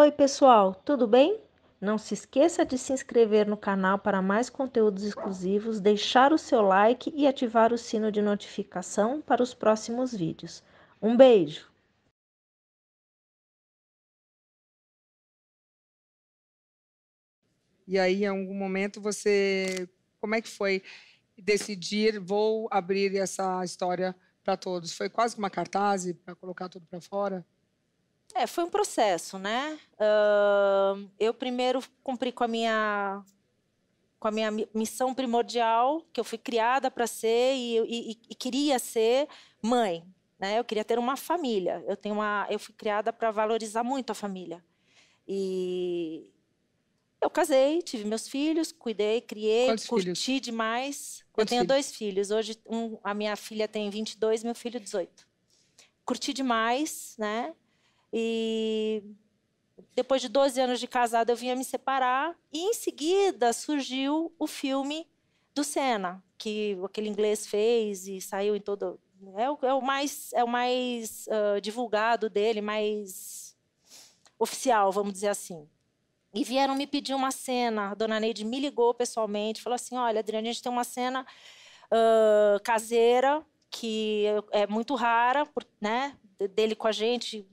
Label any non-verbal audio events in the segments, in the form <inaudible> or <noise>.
Oi, pessoal, tudo bem? Não se esqueça de se inscrever no canal para mais conteúdos exclusivos, deixar o seu like e ativar o sino de notificação para os próximos vídeos. Um beijo! E aí, em algum momento, você. Como é que foi decidir, vou abrir essa história para todos? Foi quase uma cartaz para colocar tudo para fora? É, foi um processo, né? Uh, eu primeiro cumpri com a minha com a minha missão primordial que eu fui criada para ser e, e, e, queria ser mãe, né? Eu queria ter uma família. Eu tenho uma, eu fui criada para valorizar muito a família e eu casei, tive meus filhos, cuidei, criei, Quantos curti filhos? demais. Quantos eu tenho filhos? dois filhos. Hoje um, a minha filha tem 22, meu filho 18. Curti demais, né? E depois de 12 anos de casada, eu vinha me separar. E em seguida surgiu o filme do Senna, que aquele inglês fez e saiu em todo. É o, é o mais, é o mais uh, divulgado dele, mais oficial, vamos dizer assim. E vieram me pedir uma cena. A dona Neide me ligou pessoalmente, falou assim: Olha, Adriana, a gente tem uma cena uh, caseira que é, é muito rara, né? Dele com a gente,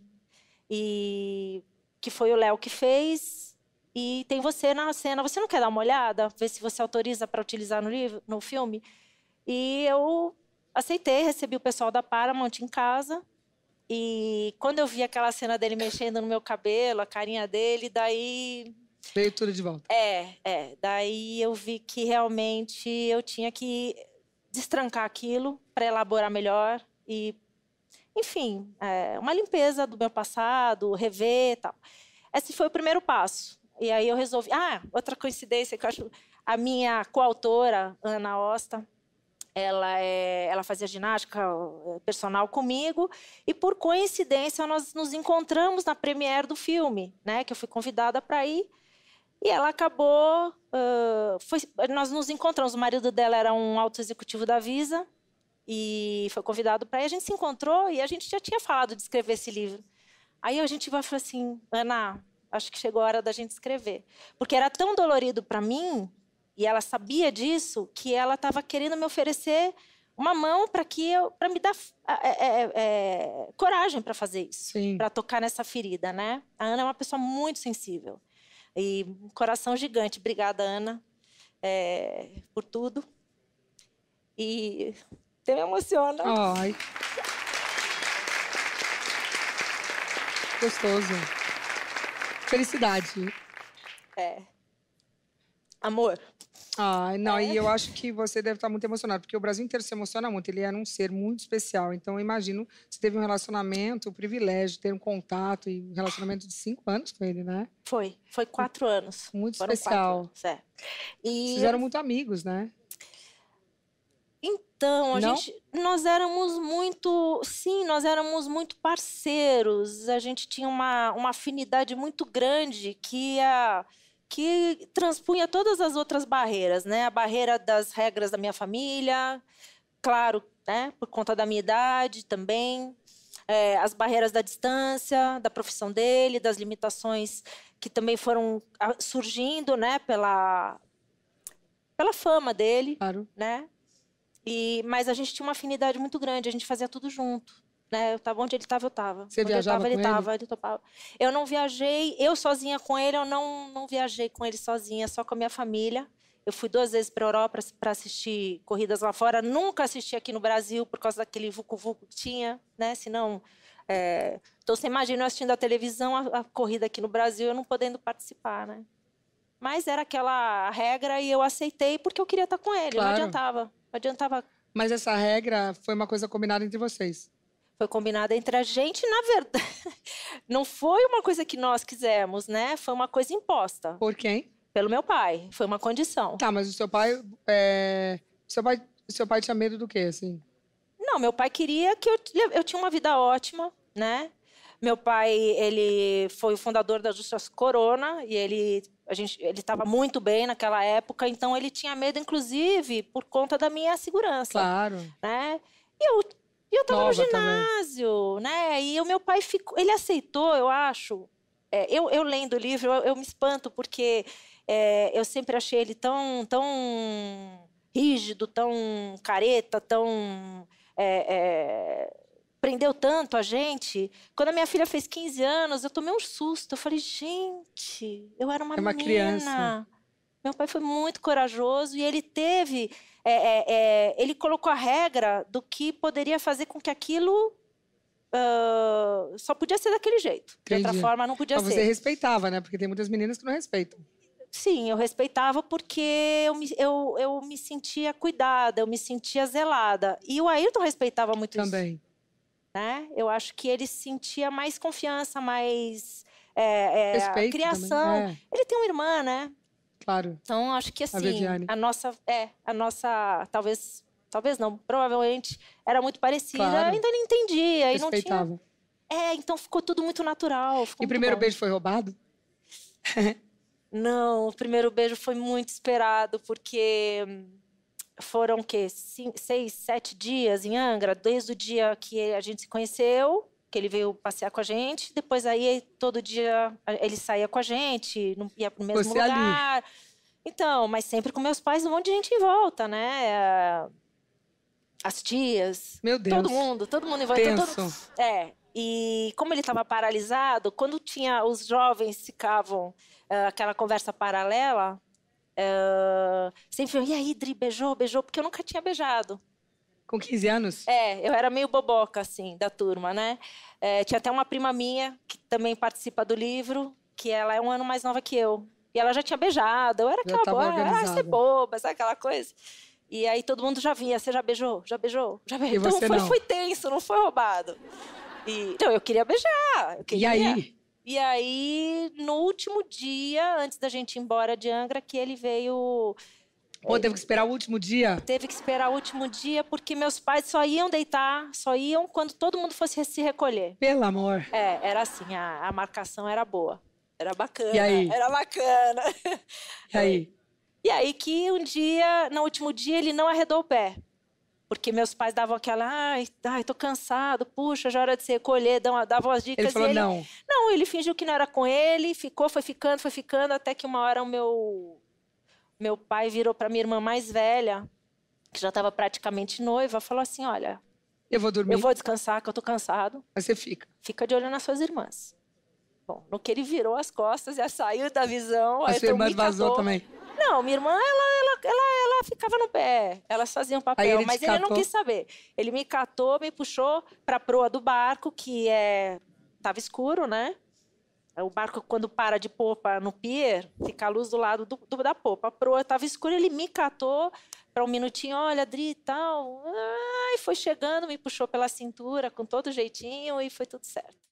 e que foi o Léo que fez. E tem você na cena. Você não quer dar uma olhada? Ver se você autoriza para utilizar no, livro, no filme? E eu aceitei, recebi o pessoal da Paramount em casa. E quando eu vi aquela cena dele <laughs> mexendo no meu cabelo, a carinha dele, daí. leitura tudo de volta. É, é. Daí eu vi que realmente eu tinha que destrancar aquilo para elaborar melhor e enfim, é, uma limpeza do meu passado, rever tal. Esse foi o primeiro passo. E aí eu resolvi. Ah, outra coincidência que eu acho. A minha coautora, Ana Osta, ela, é, ela fazia ginástica é, personal comigo e por coincidência nós nos encontramos na premiere do filme, né? Que eu fui convidada para ir. E ela acabou. Uh, foi, nós nos encontramos. O marido dela era um alto executivo da Visa e foi convidado para ir. A gente se encontrou e a gente já tinha falado de escrever esse livro. Aí a gente vai falou assim, Ana, acho que chegou a hora da gente escrever, porque era tão dolorido para mim e ela sabia disso que ela estava querendo me oferecer uma mão para que eu para me dar é, é, é, coragem para fazer isso, para tocar nessa ferida, né? A Ana é uma pessoa muito sensível e um coração gigante. Obrigada, Ana, é, por tudo. E até me emociona. Ai. Gostoso. Felicidade. É. Amor. Ai, não, é. e eu acho que você deve estar muito emocionado, porque o Brasil inteiro se emociona muito. Ele era é um ser muito especial. Então, eu imagino você teve um relacionamento, o um privilégio de ter um contato e um relacionamento de cinco anos com ele, né? Foi, foi quatro anos. Muito Foram especial. Quatro, é. E... Vocês eram muito amigos, né? Então, a Não? gente, nós éramos muito, sim, nós éramos muito parceiros. A gente tinha uma, uma afinidade muito grande que a que transpunha todas as outras barreiras, né? A barreira das regras da minha família, claro, né? Por conta da minha idade também, é, as barreiras da distância, da profissão dele, das limitações que também foram ah, surgindo, né? Pela pela fama dele, claro. né? E, mas a gente tinha uma afinidade muito grande, a gente fazia tudo junto. Né? Eu estava onde ele estava, eu estava. Você onde viajava ele estava, ele estava, Eu não viajei, eu sozinha com ele, eu não, não viajei com ele sozinha, só com a minha família. Eu fui duas vezes para a Europa para assistir corridas lá fora. Nunca assisti aqui no Brasil por causa daquele vucu-vucu que tinha, né? Senão, é... então você imagina eu assistindo a televisão a, a corrida aqui no Brasil, eu não podendo participar, né? Mas era aquela regra e eu aceitei porque eu queria estar com ele, claro. não adiantava adiantava. Mas essa regra foi uma coisa combinada entre vocês? Foi combinada entre a gente, na verdade. <laughs> Não foi uma coisa que nós quisemos, né? Foi uma coisa imposta. Por quem? Pelo meu pai. Foi uma condição. Tá, mas o seu pai. É... Seu pai, seu pai tinha medo do quê, assim? Não, meu pai queria que eu, eu tinha uma vida ótima, né? Meu pai, ele foi o fundador da Justiça Corona e ele a gente, ele estava muito bem naquela época, então ele tinha medo, inclusive, por conta da minha segurança. Claro. Né? E eu, eu no ginásio, também. né? E o meu pai ficou. Ele aceitou, eu acho. É, eu, eu lendo o livro, eu, eu me espanto, porque é, eu sempre achei ele tão, tão rígido, tão careta, tão. É, é surpreendeu tanto a gente. Quando a minha filha fez 15 anos, eu tomei um susto. Eu falei, gente, eu era uma, é uma menina. criança. Meu pai foi muito corajoso e ele teve. É, é, é ele colocou a regra do que poderia fazer com que aquilo Uh, só podia ser daquele jeito. Entendi. De outra forma, não podia Mas ser. Mas você respeitava, né? Porque tem muitas meninas que não respeitam. Sim, eu respeitava porque eu me, eu, eu me sentia cuidada, eu me sentia zelada. E o Ayrton respeitava muito Também. isso. Também. Né? Eu acho que ele sentia mais confiança, mais é, é, criação. É. Ele tem uma irmã, né? Claro. Então acho que assim a, a, nossa é a nossa talvez talvez não provavelmente era muito parecida. Claro. não entendia e não tinha. É, então ficou tudo muito natural. e o primeiro bom. beijo foi roubado? <laughs> não, o primeiro beijo foi muito esperado porque foram que cinco, seis, sete dias em Angra, desde o dia que a gente se conheceu, que ele veio passear com a gente. Depois aí todo dia ele saía com a gente, não ia o mesmo Você lugar. Ali. Então, mas sempre com meus pais, um monte de gente em volta, né? As tias, Meu Deus. todo mundo, todo mundo em volta. Todo, é. E como ele estava paralisado, quando tinha os jovens ficavam uh, aquela conversa paralela, Uh, sempre e aí, Dri, beijou, beijou, porque eu nunca tinha beijado. Com 15 anos? É, eu era meio boboca, assim, da turma, né? É, tinha até uma prima minha, que também participa do livro, que ela é um ano mais nova que eu. E ela já tinha beijado, eu era já aquela boba, ah, você é boba, sabe aquela coisa? E aí todo mundo já vinha, você já beijou? Já beijou? Já beijou? E então foi, não. foi tenso, não foi roubado. E, então, eu queria beijar. Eu queria. E aí? E aí, no último dia, antes da gente ir embora de Angra, que ele veio. Pô, teve que esperar o último dia? Teve que esperar o último dia, porque meus pais só iam deitar, só iam quando todo mundo fosse se recolher. Pelo amor. É, era assim, a, a marcação era boa. Era bacana. E aí? Era bacana. E aí? <laughs> E aí que um dia, no último dia, ele não arredou o pé. Porque meus pais davam aquela, ai, ai, tô cansado, puxa, já era é de se recolher, davam as dicas. Ele falou ele, não. Não, ele fingiu que não era com ele, ficou, foi ficando, foi ficando, até que uma hora o meu, meu pai virou para minha irmã mais velha, que já estava praticamente noiva, falou assim, olha... Eu vou dormir. Eu vou descansar, que eu tô cansado. Mas você fica. Fica de olho nas suas irmãs. Bom, no que ele virou as costas, já saiu da visão. A sua irmã vazou também. Não, minha irmã, ela, ela, ela, ela ficava no pé. Elas faziam papel, ele mas ele não quis saber. Ele me catou, me puxou para a proa do barco, que é... Tava escuro, né? O barco, quando para de popa no pier, fica a luz do lado do, do, da popa. A proa estava escura, ele me catou para um minutinho, olha, Adri e tal. Ai, foi chegando, me puxou pela cintura com todo jeitinho e foi tudo certo.